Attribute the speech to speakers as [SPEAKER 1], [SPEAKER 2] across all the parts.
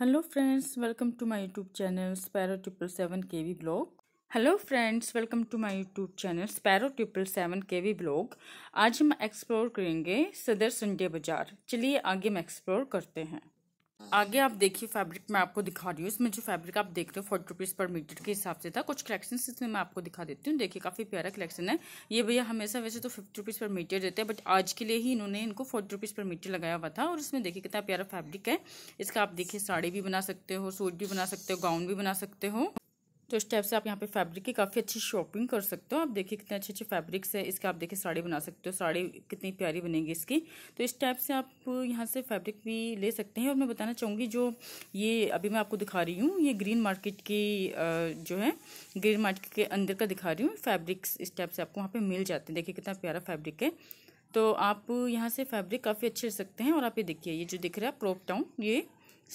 [SPEAKER 1] hello friends welcome to my YouTube channel sparrow triple seven के V blog hello friends welcome to my YouTube channel sparrow triple seven के V blog आज हम explore करेंगे सदर Sunday बाज़ार चलिए आगे हम एक्सप्लोर करते हैं आगे आप देखिए फैब्रिक मैं आपको दिखा रही हूँ इसमें जो फैब्रिक आप देख रहे हो फोर्टी रुपीज़ पर मीटर के हिसाब से था कुछ कलेक्शन इसमें मैं आपको दिखा देती हूँ देखिए काफ़ी प्यारा कलेक्शन है ये भैया हमेशा वैसे तो फिफ्टी रुपीज़ पर मीटर देते हैं बट आज के लिए ही इन्होंने इनको फोर्टी रुपीज़ पर मीटर लगाया हुआ था और इसमें देखिए कितना प्यारा फैब्रिक है इसका आप देखिए साड़ी भी बना सकते हो सूट भी बना सकते हो गाउन भी बना सकते हो तो इस टाइप से आप यहाँ पे फैब्रिक की काफ़ी अच्छी शॉपिंग कर सकते हो आप देखिए कितने अच्छे अच्छे फैब्रिक्स है इसके आप देखिए साड़ी बना सकते हो साड़ी कितनी प्यारी बनेगी इसकी तो इस टाइप से आप यहाँ से फैब्रिक भी ले सकते हैं और मैं बताना चाहूँगी जो ये अभी मैं आपको दिखा रही हूँ ये ग्रीन मार्केट की जो है ग्रीन मार्केट के अंदर का दिखा रही हूँ फैब्रिक्स इस टाइप से आपको वहाँ पर मिल जाते हैं देखिए कितना प्यारा फैब्रिक है तो आप यहाँ से फैब्रिक काफ़ी अच्छे सकते हैं और आप ये देखिए ये जो दिख रहा है क्रॉप टाउन ये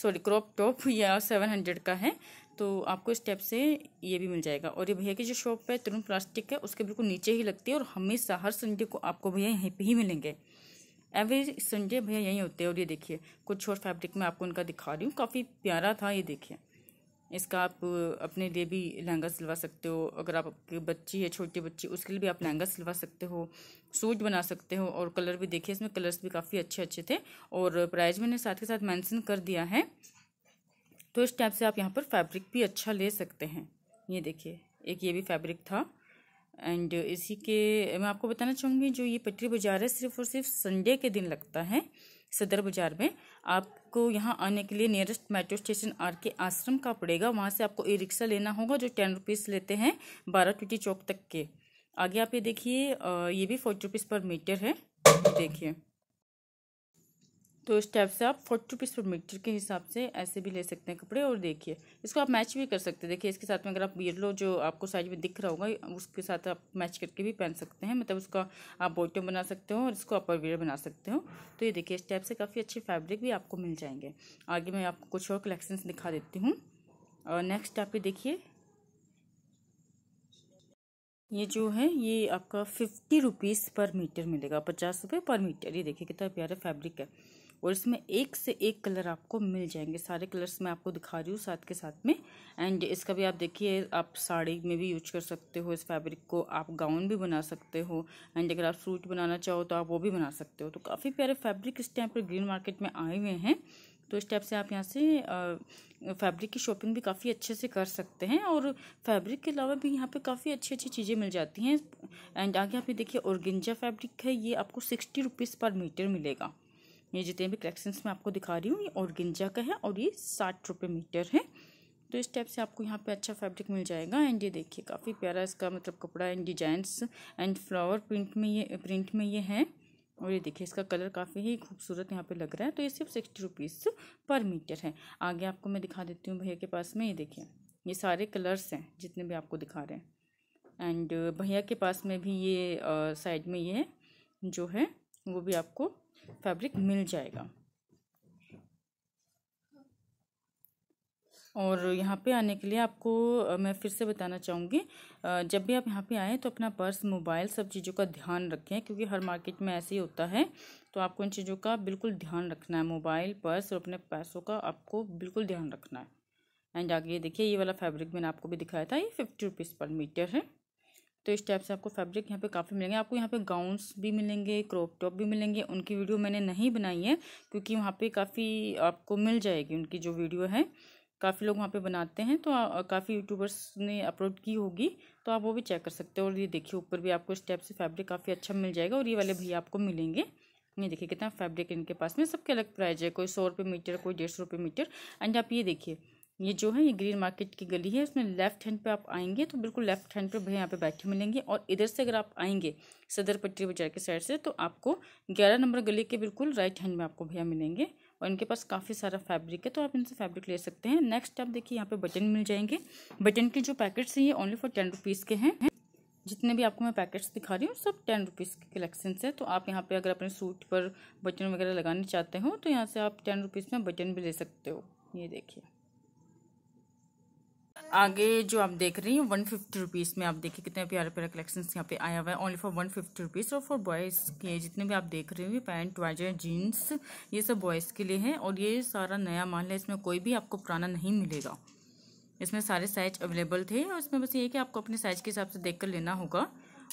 [SPEAKER 1] सॉरी क्रॉप टॉप या सेवन हंड्रेड का है तो आपको इस टाइप से ये भी मिल जाएगा और ये भैया की जो शॉप है तरुण प्लास्टिक है उसके बिल्कुल नीचे ही लगती है और हमेशा हर संडे को आपको भैया यहीं पर ही मिलेंगे एवरी संडे भैया यहीं होते हैं और ये देखिए कुछ और फैब्रिक में आपको उनका दिखा रही हूँ काफ़ी प्यारा था ये देखिए इसका आप अपने लिए भी लहंगा सिलवा सकते हो अगर आपकी बच्ची है छोटी बच्ची उसके लिए भी आप लहंगा सिलवा सकते हो सूट बना सकते हो और कलर भी देखिए इसमें कलर्स भी काफ़ी अच्छे अच्छे थे और प्राइस मैंने साथ के साथ मेंशन कर दिया है तो इस टाइप से आप यहाँ पर फैब्रिक भी अच्छा ले सकते हैं ये देखिए एक ये भी फैब्रिक था एंड इसी के मैं आपको बताना चाहूँगी जो ये पटरी बाजार है सिर्फ और सिर्फ संडे के दिन लगता है सदर बाज़ार में आपको यहाँ आने के लिए नियरेस्ट मेट्रो स्टेशन आर के आश्रम का पड़ेगा वहाँ से आपको ई रिक्शा लेना होगा जो टेन रुपीज़ लेते हैं बारह ट्वेंटी चौक तक के आगे आप ये देखिए ये भी फोर्टी रुपीज़ पर मीटर है देखिए तो स्टेप से आप फोर्टी रुपीज़ पर मीटर के हिसाब से ऐसे भी ले सकते हैं कपड़े और देखिए इसको आप मैच भी कर सकते हैं देखिए इसके साथ में अगर आप येलो जो आपको साइज में दिख रहा होगा उसके साथ आप मैच करके भी पहन सकते हैं मतलब उसका आप बोटम बना सकते हो और इसको अपर वियर बना सकते हो तो ये देखिए इस टाइप से काफ़ी अच्छे फैब्रिक भी आपको मिल जाएंगे आगे मैं आपको कुछ और कलेक्शन दिखा देती हूँ और नेक्स्ट आप ये देखिए ये जो है ये आपका फिफ्टी रुपीज़ पर मीटर मिलेगा पचास रुपये पर मीटर ये देखिए कितना प्यारा फैब्रिक है और इसमें एक से एक कलर आपको मिल जाएंगे सारे कलर्स मैं आपको दिखा रही हूँ साथ के साथ में एंड इसका भी आप देखिए आप साड़ी में भी यूज कर सकते हो इस फैब्रिक को आप गाउन भी बना सकते हो एंड अगर आप सूट बनाना चाहो तो आप वो भी बना सकते हो तो काफ़ी प्यारे फैब्रिक इस टाइम पर ग्रीन मार्केट में आए हुए हैं तो इस टाइप से आप यहाँ से फैब्रिक की शॉपिंग भी काफ़ी अच्छे से कर सकते हैं और फैब्रिक के अलावा भी यहाँ पे काफ़ी अच्छी अच्छी चीज़ें मिल जाती हैं एंड आगे आप ये देखिए औरगिंजा फैब्रिक है ये आपको सिक्सटी रुपीज़ पर मीटर मिलेगा ये जितने भी कलेक्शंस मैं आपको दिखा रही हूँ ये ऑर्गेंजा का है और ये साठ रुपये मीटर है तो इस टाइप से आपको यहाँ पे अच्छा फैब्रिक मिल जाएगा एंड ये देखिए काफ़ी प्यारा इसका मतलब कपड़ा and designs and flower print में ये प्रिंट में ये है और ये देखिए इसका कलर काफ़ी ही खूबसूरत यहाँ पे लग रहा है तो ये सिर्फ सिक्सटी रुपीज़ पर मीटर है आगे आपको मैं दिखा देती हूँ भैया के पास में ये देखिए ये सारे कलर्स हैं जितने भी आपको दिखा रहे हैं एंड भैया के पास में भी ये साइड में ये है जो है वो भी आपको फैब्रिक मिल जाएगा और यहाँ पे आने के लिए आपको मैं फिर से बताना चाहूँगी जब भी आप यहाँ पे आएँ तो अपना पर्स मोबाइल सब चीज़ों का ध्यान रखें क्योंकि हर मार्केट में ऐसे ही होता है तो आपको इन चीज़ों का बिल्कुल ध्यान रखना है मोबाइल पर्स और अपने पैसों का आपको बिल्कुल ध्यान रखना है एंड आगे देखिए ये वाला फैब्रिक मैंने आपको भी दिखाया था ये फिफ्टी रुपीज़ पर मीटर है तो इस टाइप से आपको फैब्रिक यहाँ पे काफ़ी मिलेंगे आपको यहाँ पे गाउन्स भी मिलेंगे क्रॉप टॉप भी मिलेंगे उनकी वीडियो मैंने नहीं बनाई है क्योंकि वहाँ पे काफ़ी आपको मिल जाएगी उनकी जो वीडियो है काफ़ी लोग वहाँ पे बनाते हैं तो काफ़ी यूट्यूबर्स ने अपलोड की होगी तो आप वो भी चेक कर सकते हो और ये देखिए ऊपर भी आपको इस टाइप से फैब्रिक काफ़ी अच्छा मिल जाएगा और ये वाले भैया आपको मिलेंगे ये देखिए कितना फैब्रिक इनके पास में सबके अलग प्राइज है कोई सौ रुपये मीटर कोई डेढ़ सौ रुपये मीटर एंड आप ये देखिए ये जो है ये ग्रीन मार्केट की गली है इसमें लेफ्ट हैंड पे आप आएंगे तो बिल्कुल लेफ्ट हैंड पे भैया यहाँ पे बैठे मिलेंगे और इधर से अगर आप आएंगे सदर पटरी बाजार के साइड से तो आपको ग्यारह नंबर गली के बिल्कुल राइट हैंड में आपको भैया मिलेंगे और इनके पास काफ़ी सारा फैब्रिक है तो आप इनसे फैब्रिक ले सकते हैं नेक्स्ट आप देखिए यहाँ पे बटन मिल जाएंगे बटन के जो पैकेट्स हैं ये ओनली फॉर टेन रुपीज़ के हैं जितने भी आपको मैं पैकेट्स दिखा रही हूँ सब टेन रुपीज़ के कलेक्शन से तो आप यहाँ पे अगर अपने सूट पर बटन वगैरह लगाना चाहते हो तो यहाँ से आप टेन रुपीज़ में बटन भी ले सकते हो ये देखिए आगे जो आप देख रही हैं वन फिफ्टी रुपीज़ में आप देखिए कितने प्यारे प्यारे कलेक्शन यहाँ पे आया हुआ है only for one fifty rupees और फॉर बॉयज़ के जितने भी आप देख रहे हो पैंट ट्राइजर जीन्स ये सब बॉयज़ के लिए है और ये सारा नया माल है इसमें कोई भी आपको पुराना नहीं मिलेगा इसमें सारे साइज अवेलेबल थे और इसमें बस ये कि आपको अपने साइज़ के हिसाब से देख कर लेना होगा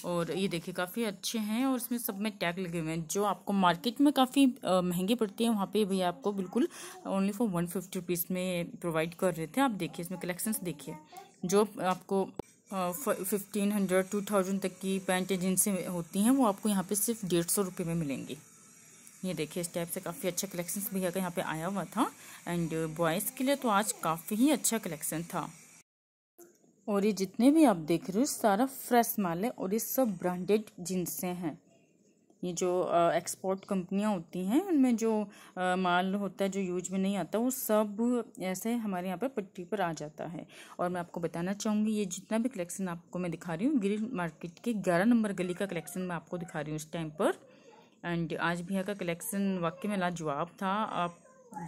[SPEAKER 1] और ये देखिए काफ़ी अच्छे हैं और इसमें सब में टैग लगे हुए हैं जो आपको मार्केट में काफ़ी महंगे पड़ते हैं वहाँ पे भी आपको बिल्कुल only for one fifty rupees में प्रोवाइड कर रहे थे आप देखिए इसमें कलेक्शंस देखिए जो आपको फिफ्टीन हंड्रेड टू थाउजेंड तक की पैंट जिनसे होती हैं वो आपको यहाँ पर सिर्फ डेढ़ सौ रुपये में मिलेंगी ये देखिए इस टाइप से काफ़ी अच्छा कलेक्शन भैया का यहाँ पर आया हुआ था एंड बॉयज़ के लिए तो आज काफ़ी ही अच्छा कलेक्शन था और ये जितने भी आप देख रहे हो सारा फ्रेश माल है और ये सब ब्रांडेड जिनसें हैं ये जो एक्सपोर्ट कंपनियां होती हैं उनमें जो आ, माल होता है जो यूज में नहीं आता वो सब ऐसे हमारे यहाँ पर पट्टी पर आ जाता है और मैं आपको बताना चाहूँगी ये जितना भी कलेक्शन आपको मैं दिखा रही हूँ ग्रीन मार्केट के ग्यारह नंबर गली का कलेक्शन मैं आपको दिखा रही हूँ इस टाइम पर एंड आज भैया का कलेक्शन वाकई में लाजवाब था आप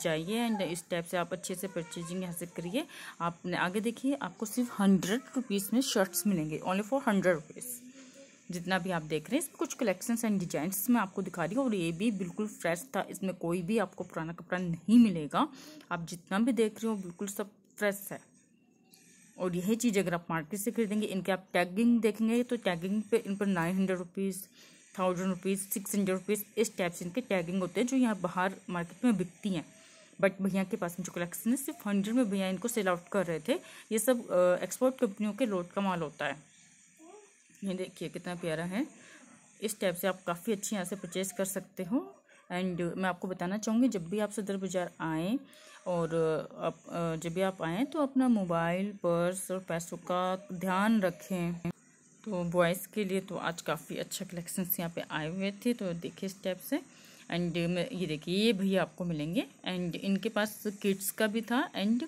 [SPEAKER 1] जाइए एंड इस टाइप से आप अच्छे से परचेजिंग यहाँ से करिए आप आगे देखिए आपको सिर्फ हंड्रेड रुपीज़ में शर्ट्स मिलेंगे ओनली फॉर हंड्रेड रुपीज़ जितना भी आप देख रहे हैं इसमें कुछ कलेक्शंस एंड डिजाइन मैं आपको दिखा रही हूँ और ये भी बिल्कुल फ्रेश था इसमें कोई भी आपको पुराना कपड़ा नहीं मिलेगा आप जितना भी देख रहे हो बिल्कुल सब फ्रेश है और यही चीज़ अगर आप मार्केट से खरीदेंगे इनके आप टैगिंग देखेंगे तो टैगिंग पे इन पर nine hundred rupees thousand rupees six hundred rupees इस टाइप से इनके टैगिंग होते हैं जो यहाँ बाहर मार्केट में बिकती हैं बट भैया के पास में जो कलेक्शन है सिर्फ हंड्रेड में भैया इनको सेल आउट कर रहे थे ये सब एक्सपोर्ट कंपनियों के लोड का माल होता है ये देखिए कितना प्यारा है इस टाइप से आप काफ़ी अच्छी यहाँ से परचेज़ कर सकते हो एंड मैं आपको बताना चाहूँगी जब भी आप सदर बाज़ार आएँ और आप जब भी आप आएँ तो अपना मोबाइल पर्स और पैसों का ध्यान रखें तो बॉयज़ के लिए तो आज काफ़ी अच्छा कलेक्शन यहाँ पे आए हुए थे तो देखिए इस टाइप से एंड ये देखिए ये भैया आपको मिलेंगे एंड इनके पास किड्स का भी था एंड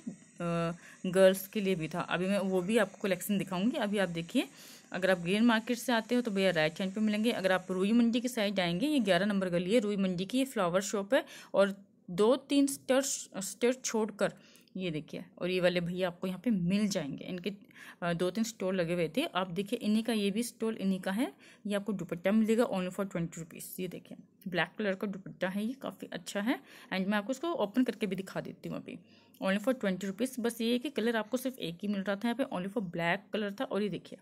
[SPEAKER 1] गर्ल्स के लिए भी था अभी मैं वो भी आपको कलेक्शन दिखाऊंगी अभी आप देखिए अगर आप ग्रीन मार्केट से आते हो तो भैया राइट हैंड पे मिलेंगे अगर आप रूई मंडी की साइड जाएंगे ये ग्यारह नंबर गली है रूई मंडी की ये फ्लावर शॉप है और दो तीन स्टर स्टर छोड़ कर ये देखिए और ये वाले भैया आपको यहाँ पे मिल जाएंगे इनके दो तीन स्टॉल लगे हुए थे आप देखिए इन्हीं का ये भी स्टॉल इन्हीं का है ये आपको दुपट्टा मिलेगा ओनली फॉर ट्वेंटी रुपीज़ ये देखिए ब्लैक कलर का दुपट्टा है ये काफ़ी अच्छा है एंड मैं आपको इसको ओपन करके भी दिखा देती हूँ अभी ओनली फॉर ट्वेंटी रुपीज़ बस ये है कि कलर आपको सिर्फ एक ही मिल रहा था यहाँ पर ओनली फॉर ब्लैक कलर था और ये देखिए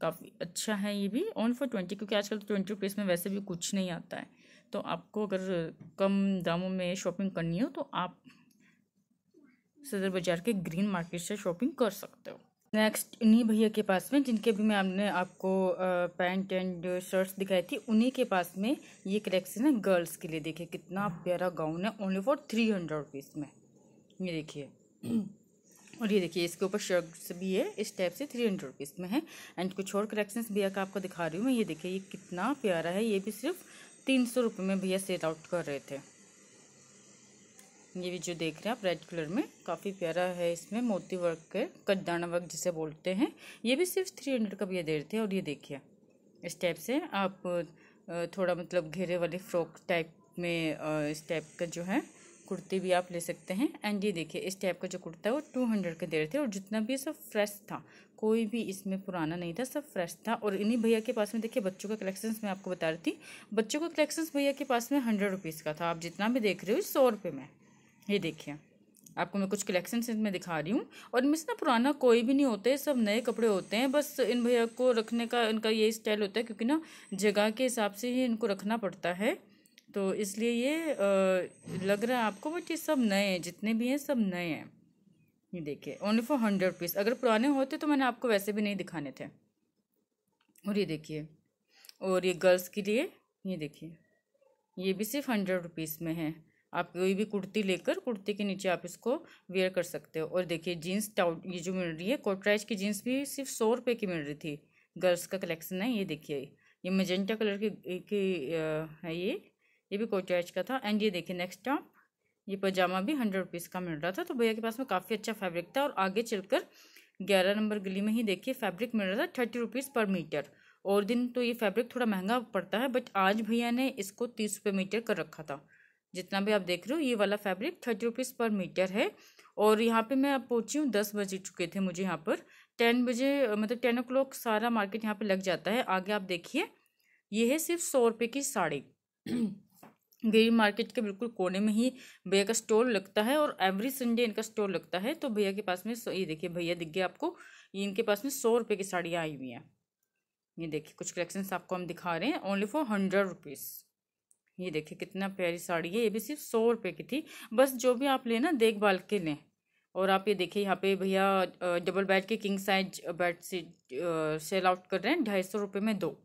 [SPEAKER 1] काफ़ी अच्छा है ये भी ओनली फॉर ट्वेंटी क्योंकि आजकल तो ट्वेंटी रुपीज़ में वैसे भी कुछ नहीं आता है तो आपको अगर कम दामों में शॉपिंग करनी हो तो आप सदर बाजार के ग्रीन मार्केट से शॉपिंग कर सकते हो नेक्स्ट इन्हीं भैया के पास में जिनके भी मैं आपने आपको पैंट एंड शर्ट्स दिखाई थी उन्हीं के पास में ये कलेक्शन है गर्ल्स के लिए देखिए कितना प्यारा गाउन है only for three hundred rupees में ये देखिए और ये देखिए इसके ऊपर शर्ट्स भी है इस टाइप से थ्री हंड्रेड रुपीज़ में है एंड कुछ और कलेक्शंस भैया का आपको दिखा रही हूँ मैं ये देखिए ये कितना प्यारा है ये भी सिर्फ तीन सौ रुपये में भैया सेल आउट कर रहे थे ये भी जो देख रहे हैं आप रेड कलर में काफ़ी प्यारा है इसमें मोती वर्क के कद्दाना वर्क जिसे बोलते हैं ये भी सिर्फ थ्री हंड्रेड का भी दे रहे थे और ये देखिए इस टाइप से आप थोड़ा मतलब घेरे वाले फ्रॉक टाइप में इस टाइप का जो है कुर्ती भी आप ले सकते हैं एंड ये देखिए इस टाइप का जो कुर्ता है वो टू हंड्रेड का दे रहे थे और जितना भी सब फ्रेश था कोई भी इसमें पुराना नहीं था सब फ्रेश था और इन्हीं भैया के पास में देखिए बच्चों का कलेक्शंस मैं आपको बता रही थी बच्चों का कलेक्शंस भैया के पास में हंड्रेड रुपीज़ का था आप जितना भी देख रहे हो सौ रुपये में ये देखिए आपको मैं कुछ कलेक्शन इसमें दिखा रही हूँ और इनमें से ना पुराना कोई भी नहीं होते सब नए कपड़े होते हैं बस इन भैया को रखने का इनका ये स्टाइल होता है क्योंकि ना जगह के हिसाब से ही इनको रखना पड़ता है तो इसलिए ये आ, लग रहा है आपको बट ये सब नए हैं जितने भी हैं सब नए हैं ये देखिए ओनली फॉर हंड्रेड पीस अगर पुराने होते तो मैंने आपको वैसे भी नहीं दिखाने थे और ये देखिए और ये गर्ल्स के लिए ये देखिए ये भी सिर्फ हंड्रेड रुपीज़ में है आप कोई भी कुर्ती लेकर कुर्ती के नीचे आप इसको वेयर कर सकते हो और देखिए जीन्स टाउट ये जो मिल रही है कोटराइज की जीन्स भी सिर्फ सौ रुपये की मिल रही थी गर्ल्स का कलेक्शन है ये देखिए ये मजेंटा कलर की की है ये ये भी कोटराइज का था एंड ये देखिए नेक्स्ट आप ये पजामा भी हंड्रेड रुपीज़ का मिल रहा था तो भैया के पास में काफ़ी अच्छा फैब्रिक था और आगे चलकर ग्यारह नंबर गली में ही देखिए फैब्रिक मिल रहा था थर्टी रुपीज़ पर मीटर और दिन तो ये फैब्रिक थोड़ा महंगा पड़ता है बट आज भैया ने इसको तीस रुपये मीटर कर रखा था जितना भी आप देख रहे हो ये वाला fabric thirty rupees per meter है और यहाँ पे मैं अब पहुँची हूँ दस बजे चुके थे मुझे यहाँ पर टेन बजे मतलब टेन ओ सारा मार्केट यहाँ पे लग जाता है आगे आप देखिए ये है सिर्फ सौ रुपये की साड़ी गरीब मार्केट के बिल्कुल कोने में ही भैया का स्टोर लगता है और एवरी संडे इनका स्टोर लगता है तो भैया के पास में ये देखिए भैया दिख गया आपको इनके पास में सौ रुपये की साड़ियाँ आई हुई हैं ये देखिए कुछ कलेक्शंस आपको हम दिखा रहे हैं ओनली फॉर हंड्रेड रुपीज़ ये देखिए कितना प्यारी साड़ी है ये भी सिर्फ सौ रुपये की थी बस जो भी आप लें ना देखभाल के लें और आप ये देखिए यहाँ पे भैया डबल बेड के किंग साइज बेड से सेल आउट कर रहे हैं ढाई सौ रुपये में दो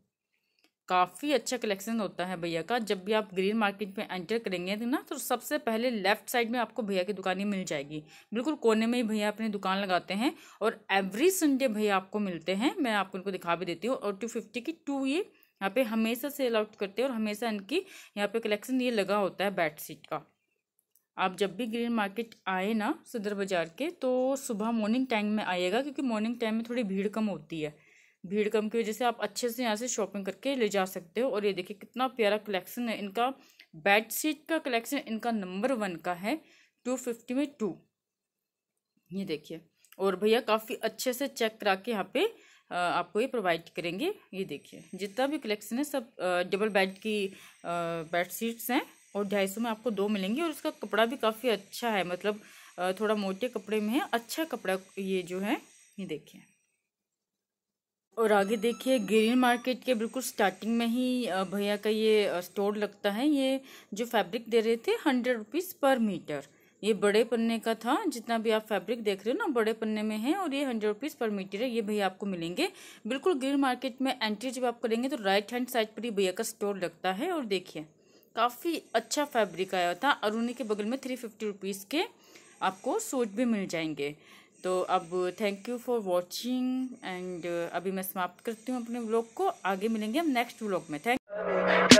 [SPEAKER 1] काफ़ी अच्छा कलेक्शन होता है भैया का जब भी आप ग्रीन मार्केट में एंटर करेंगे ना तो सबसे पहले लेफ्ट साइड में आपको भैया की दुकान ही मिल जाएगी बिल्कुल कोने में ही भैया अपनी दुकान लगाते हैं और एवरी संडे भैया आपको मिलते हैं मैं आपको उनको दिखा भी देती हूँ और टू फिफ्टी की टू ये यहाँ पे हमेशा सेल आउट करते हैं और हमेशा इनकी यहाँ पे कलेक्शन ये लगा होता है बैट सीट का आप जब भी ग्रीन मार्केट आए ना सदर बाज़ार के तो सुबह मॉर्निंग टाइम में आइएगा क्योंकि मॉर्निंग टाइम में थोड़ी भीड़ कम होती है भीड़ कम की वजह से आप अच्छे से यहाँ से शॉपिंग करके ले जा सकते हो और ये देखिए कितना प्यारा कलेक्शन है इनका बेड शीट का कलेक्शन इनका नंबर वन का है टू फिफ्टी में टू ये देखिए और भैया काफ़ी अच्छे से चेक करा के यहाँ पे आपको ये प्रोवाइड करेंगे ये देखिए जितना भी कलेक्शन है सब डबल बेड की बेड शीट्स हैं और ढाई सौ में आपको दो मिलेंगे और उसका कपड़ा भी काफ़ी अच्छा है मतलब थोड़ा मोटे कपड़े में है अच्छा कपड़ा ये जो है ये देखिए और आगे देखिए ग्रीन मार्केट के बिल्कुल स्टार्टिंग में ही भैया का ये स्टोर लगता है ये जो फैब्रिक दे रहे थे हंड्रेड रुपीज़ पर मीटर ये बड़े पन्ने का था जितना भी आप फैब्रिक देख रहे हो ना बड़े पन्ने में है और ये हंड्रेड रुपीज़ पर मीटर है ये भैया आपको मिलेंगे बिल्कुल ग्रीन मार्केट में एंट्री जब आप करेंगे तो राइट हैंड साइड पर ही भैया का स्टोर लगता है और देखिए काफ़ी अच्छा फैब्रिक आया था और उन्हीं के बगल में थ्री फिफ्टी रुपीज़ के आपको सूट भी मिल जाएंगे तो अब thank you for watching and अभी मैं समाप्त करती हूँ अपने ब्लॉग को आगे मिलेंगे हम नेक्स्ट ब्लॉग में थैंक